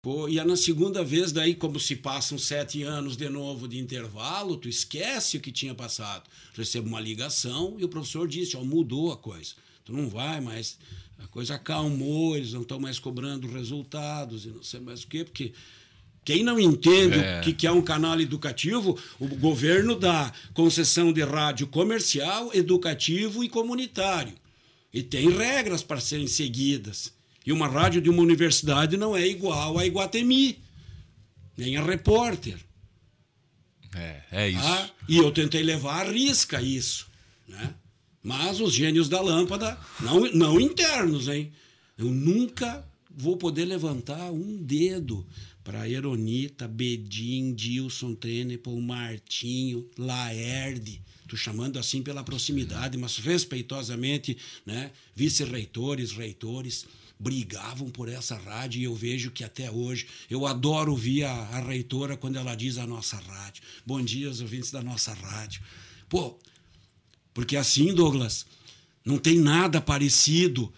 Pô, e é na segunda vez, daí, como se passam sete anos de novo de intervalo, tu esquece o que tinha passado. Recebo uma ligação e o professor disse: ó, mudou a coisa. Tu não vai mais. A coisa acalmou, eles não estão mais cobrando resultados e não sei mais o quê, porque quem não entende é. o que, que é um canal educativo, o governo dá concessão de rádio comercial, educativo e comunitário. E tem regras para serem seguidas. E uma rádio de uma universidade não é igual a Iguatemi, nem a repórter. É, é isso. Ah, e eu tentei levar à risca isso, né? Mas os gênios da lâmpada, não, não internos, hein? Eu nunca vou poder levantar um dedo para Eronita, Bedim, Dilson, Trenepo, Martinho, Laerde. Estou chamando assim pela proximidade, mas respeitosamente, né? Vice-reitores, reitores brigavam por essa rádio e eu vejo que até hoje eu adoro ouvir a, a reitora quando ela diz a nossa rádio. Bom dia aos ouvintes da nossa rádio. Pô, porque assim, Douglas, não tem nada parecido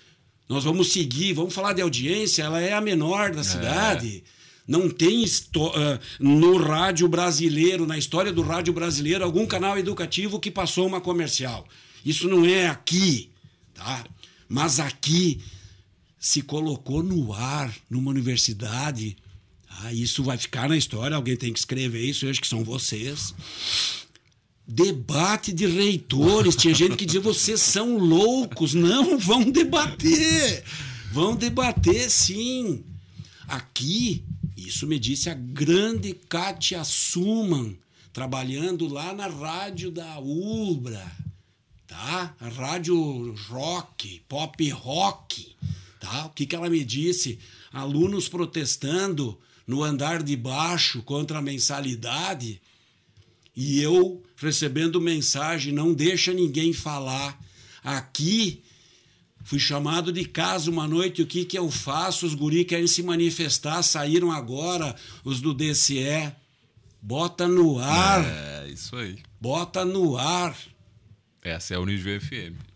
nós vamos seguir, vamos falar de audiência, ela é a menor da é. cidade. Não tem ah, no rádio brasileiro, na história do rádio brasileiro, algum canal educativo que passou uma comercial. Isso não é aqui, tá? Mas aqui se colocou no ar, numa universidade. Ah, isso vai ficar na história, alguém tem que escrever isso, eu acho que são vocês. Debate de reitores. Tinha gente que dizia: vocês são loucos. Não, vão debater. Vão debater, sim. Aqui, isso me disse a grande Kátia Suman, trabalhando lá na rádio da Ubra, tá? A rádio rock, pop rock, tá? O que, que ela me disse? Alunos protestando no andar de baixo contra a mensalidade e eu recebendo mensagem, não deixa ninguém falar. Aqui fui chamado de casa uma noite, o que que eu faço? Os guri querem se manifestar, saíram agora os do DCE. Bota no ar. É, isso aí. Bota no ar. Essa é a Unijuê FM.